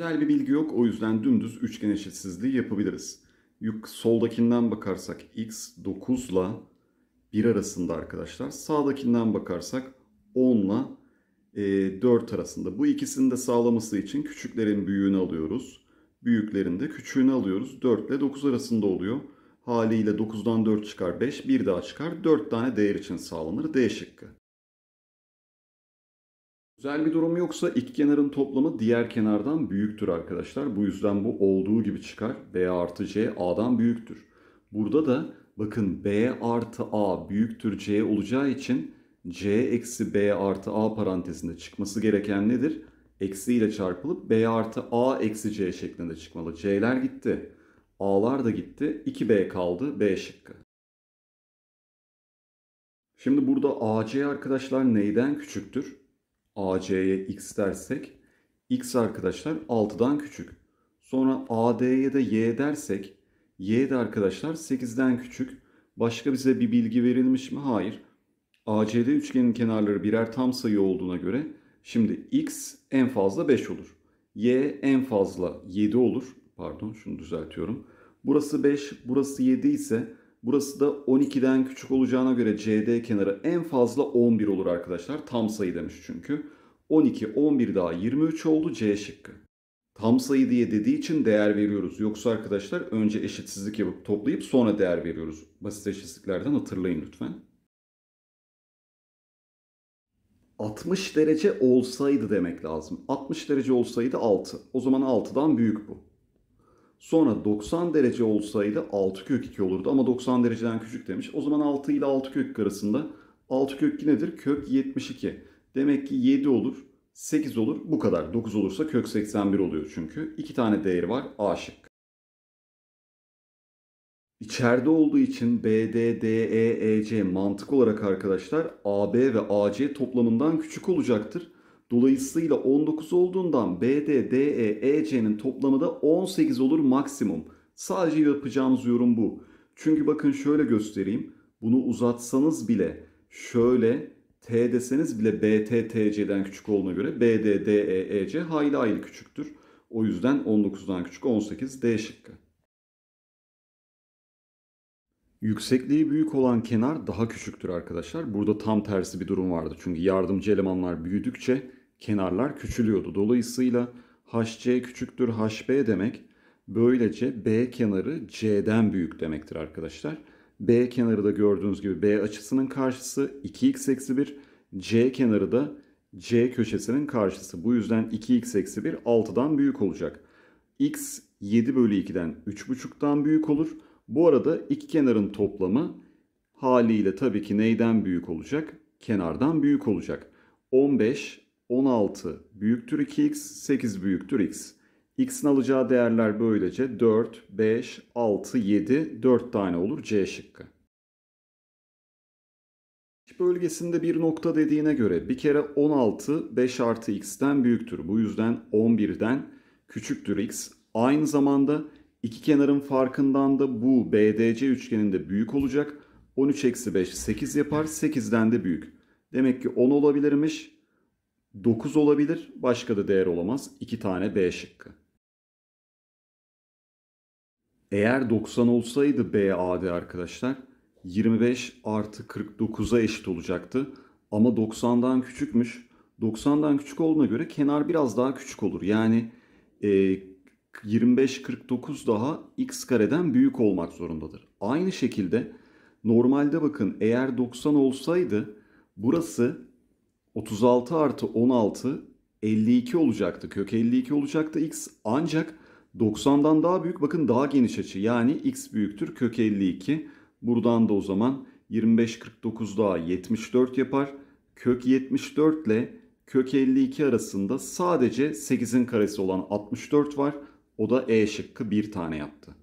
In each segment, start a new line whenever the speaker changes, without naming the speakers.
Güzel bir bilgi yok o yüzden dümdüz üçgen eşitsizliği yapabiliriz. Yük soldakinden bakarsak x 9 ile 1 arasında arkadaşlar. Sağdakinden bakarsak 10 ile 4 e, arasında. Bu ikisini de sağlaması için küçüklerin büyüğünü alıyoruz. Büyüklerin de küçüğünü alıyoruz. 4 ile 9 arasında oluyor. Haliyle 9'dan 4 çıkar 5, 1 daha çıkar. 4 tane değer için sağlanır D şıkkı. Özel bir durum yoksa ilk kenarın toplamı diğer kenardan büyüktür arkadaşlar. Bu yüzden bu olduğu gibi çıkar. B artı C A'dan büyüktür. Burada da bakın B artı A büyüktür C olacağı için C eksi B artı A parantezinde çıkması gereken nedir? Eksi ile çarpılıp B artı A eksi C şeklinde çıkmalı. C'ler gitti. A'lar da gitti. 2B kaldı. B şıkkı. Şimdi burada AC arkadaşlar neyden küçüktür? AC'ye x dersek x arkadaşlar 6'dan küçük. Sonra AD'ye de y dersek y de arkadaşlar 8'den küçük. Başka bize bir bilgi verilmiş mi? Hayır. ACD üçgenin kenarları birer tam sayı olduğuna göre şimdi x en fazla 5 olur. y en fazla 7 olur. Pardon şunu düzeltiyorum. Burası 5, burası 7 ise Burası da 12'den küçük olacağına göre CD kenarı en fazla 11 olur arkadaşlar. Tam sayı demiş çünkü. 12, 11 daha 23 oldu C şıkkı. Tam sayı diye dediği için değer veriyoruz. Yoksa arkadaşlar önce eşitsizlik yapıp toplayıp sonra değer veriyoruz. Basit eşitsizliklerden hatırlayın lütfen. 60 derece olsaydı demek lazım. 60 derece olsaydı 6. O zaman 6'dan büyük bu. Sonra 90 derece olsaydı 6 kök 2 olurdu ama 90 dereceden küçük demiş. O zaman 6 ile 6 kök arasında 6 kök 2 nedir? Kök 72. Demek ki 7 olur, 8 olur, bu kadar. 9 olursa kök 81 oluyor çünkü. 2 tane değeri var, A şık. İçeride olduğu için B, D, D, E, E, C mantık olarak arkadaşlar AB ve AC toplamından küçük olacaktır. Dolayısıyla 19 olduğundan BD, DE, EC'nin toplamı da 18 olur maksimum. Sadece yapacağımız yorum bu. Çünkü bakın şöyle göstereyim. Bunu uzatsanız bile şöyle T deseniz bile BT, TC'den küçük olduğuna göre BD, DE, EC hayli hayli küçüktür. O yüzden 19'dan küçük 18 D şıkkı. Yüksekliği büyük olan kenar daha küçüktür arkadaşlar. Burada tam tersi bir durum vardı. Çünkü yardımcı elemanlar büyüdükçe kenarlar küçülüyordu. Dolayısıyla HC küçüktür HB demek böylece B kenarı C'den büyük demektir arkadaşlar. B kenarı da gördüğünüz gibi B açısının karşısı 2x eksi 1. C kenarı da C köşesinin karşısı. Bu yüzden 2x eksi 1 6'dan büyük olacak. x 7 bölü 2'den 3,5'tan büyük olur. Bu arada iki kenarın toplamı haliyle tabii ki neyden büyük olacak? Kenardan büyük olacak. 15 16 büyüktür 2x, 8 büyüktür x. X'in alacağı değerler böylece 4, 5, 6, 7, 4 tane olur C şıkkı. Bölgesinde bir nokta dediğine göre bir kere 16 5 artı x'ten büyüktür. Bu yüzden 11'den küçüktür x. Aynı zamanda iki kenarın farkından da bu BDC üçgeninde büyük olacak. 13 eksi 5 8 yapar 8'den de büyük. Demek ki 10 olabilirmiş. 9 olabilir. Başka da değer olamaz. 2 tane B şıkkı. Eğer 90 olsaydı BAD arkadaşlar 25 artı 49'a eşit olacaktı. Ama 90'dan küçükmüş. 90'dan küçük olduğuna göre kenar biraz daha küçük olur. Yani e, 25-49 daha x kareden büyük olmak zorundadır. Aynı şekilde normalde bakın eğer 90 olsaydı burası 36 artı 16 52 olacaktı. Kök 52 olacaktı x ancak 90'dan daha büyük bakın daha geniş açı yani x büyüktür kök 52. Buradan da o zaman 25 49 daha 74 yapar. Kök 74 ile kök 52 arasında sadece 8'in karesi olan 64 var. O da E şıkkı bir tane yaptı.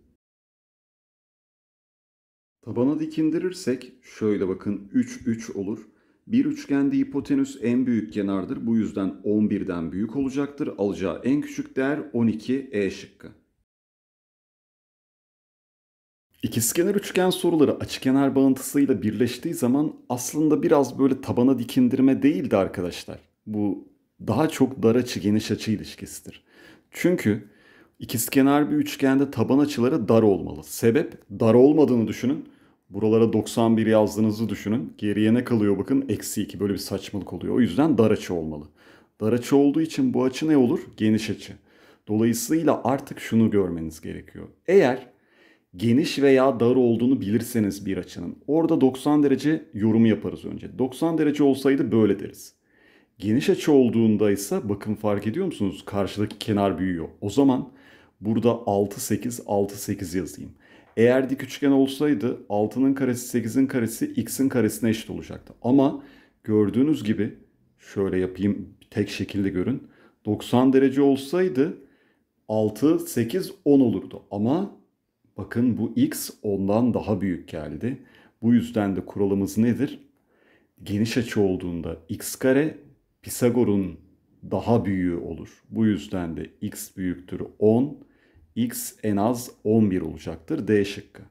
Tabana dikindirirsek şöyle bakın 3 3 olur. Bir üçgende hipotenüs en büyük kenardır. Bu yüzden 11'den büyük olacaktır. Alacağı en küçük değer 12 E şıkkı. İkizkenar üçgen soruları açıkenar bağıntısıyla birleştiği zaman aslında biraz böyle tabana dikindirme değildi arkadaşlar. Bu daha çok dar açı geniş açı ilişkisidir. Çünkü ikizkenar bir üçgende taban açıları dar olmalı. Sebep dar olmadığını düşünün. Buralara 91 yazdığınızı düşünün. Geriye ne kalıyor bakın? Eksi 2 böyle bir saçmalık oluyor. O yüzden dar açı olmalı. Dar açı olduğu için bu açı ne olur? Geniş açı. Dolayısıyla artık şunu görmeniz gerekiyor. Eğer geniş veya dar olduğunu bilirseniz bir açının orada 90 derece yorumu yaparız önce. 90 derece olsaydı böyle deriz. Geniş açı olduğunda ise bakın fark ediyor musunuz? Karşıdaki kenar büyüyor. O zaman burada 6 8 6 8 yazayım. Eğer dik üçgen olsaydı 6'nın karesi 8'in karesi x'in karesine eşit olacaktı. Ama gördüğünüz gibi şöyle yapayım tek şekilde görün. 90 derece olsaydı 6, 8, 10 olurdu. Ama bakın bu x ondan daha büyük geldi. Bu yüzden de kuralımız nedir? Geniş açı olduğunda x kare Pisagor'un daha büyüğü olur. Bu yüzden de x büyüktür 10, x en az 11 olacaktır. D şıkkı.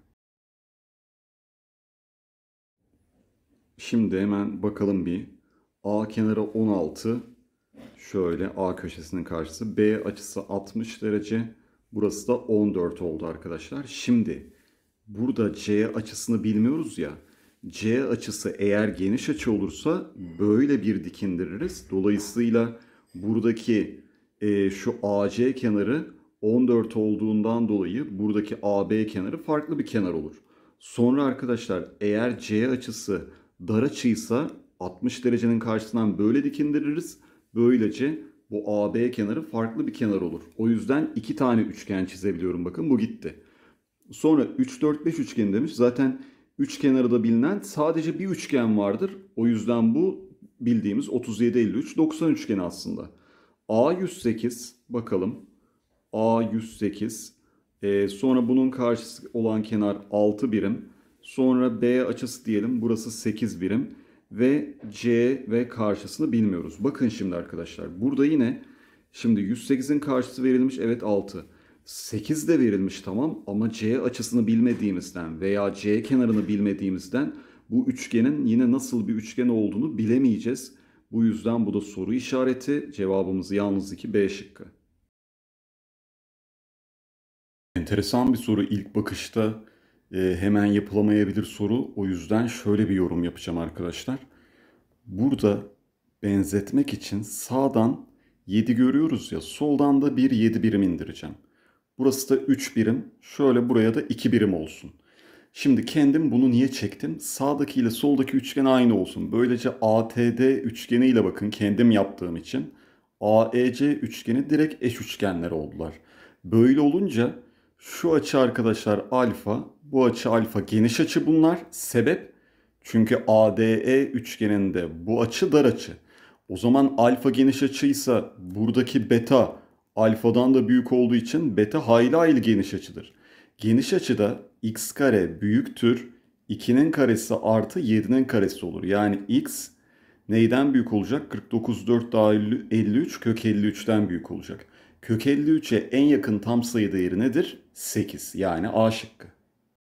Şimdi hemen bakalım bir. A kenarı 16. Şöyle A köşesinin karşısı. B açısı 60 derece. Burası da 14 oldu arkadaşlar. Şimdi burada C açısını bilmiyoruz ya. C açısı eğer geniş açı olursa böyle bir dikindiririz. Dolayısıyla buradaki e, şu AC kenarı 14 olduğundan dolayı buradaki AB kenarı farklı bir kenar olur. Sonra arkadaşlar eğer C açısı dar açıysa 60 derecenin karşısından böyle dikindiririz. Böylece bu AB kenarı farklı bir kenar olur. O yüzden iki tane üçgen çizebiliyorum. Bakın bu gitti. Sonra 3, 4, 5 üçgen demiş. Zaten üç kenarı da bilinen sadece bir üçgen vardır. O yüzden bu bildiğimiz 37, 53, 90 üçgeni aslında. A108 bakalım. A108. E, ee, sonra bunun karşısı olan kenar 6 birim. Sonra B açısı diyelim burası 8 birim. Ve C ve karşısını bilmiyoruz. Bakın şimdi arkadaşlar burada yine şimdi 108'in karşısı verilmiş evet 6. 8 de verilmiş tamam ama C açısını bilmediğimizden veya C kenarını bilmediğimizden bu üçgenin yine nasıl bir üçgen olduğunu bilemeyeceğiz. Bu yüzden bu da soru işareti cevabımız yalnız 2 B şıkkı. Enteresan bir soru. İlk bakışta e, hemen yapılamayabilir soru. O yüzden şöyle bir yorum yapacağım arkadaşlar. Burada benzetmek için sağdan 7 görüyoruz ya soldan da bir 7 birim indireceğim. Burası da 3 birim. Şöyle buraya da 2 birim olsun. Şimdi kendim bunu niye çektim? Sağdaki ile soldaki üçgen aynı olsun. Böylece ATD üçgeniyle bakın kendim yaptığım için AEC üçgeni direkt eş üçgenler oldular. Böyle olunca şu açı arkadaşlar alfa. Bu açı alfa. Geniş açı bunlar. Sebep? Çünkü ADE üçgeninde bu açı dar açı. O zaman alfa geniş açıysa buradaki beta alfadan da büyük olduğu için beta hayli hayli geniş açıdır. Geniş açıda x kare büyüktür 2'nin karesi artı 7'nin karesi olur. Yani x neyden büyük olacak? 49, 4 daha 53 kök 53'ten büyük olacak. Kök 53'e en yakın tam sayı değeri nedir? 8 yani A şıkkı.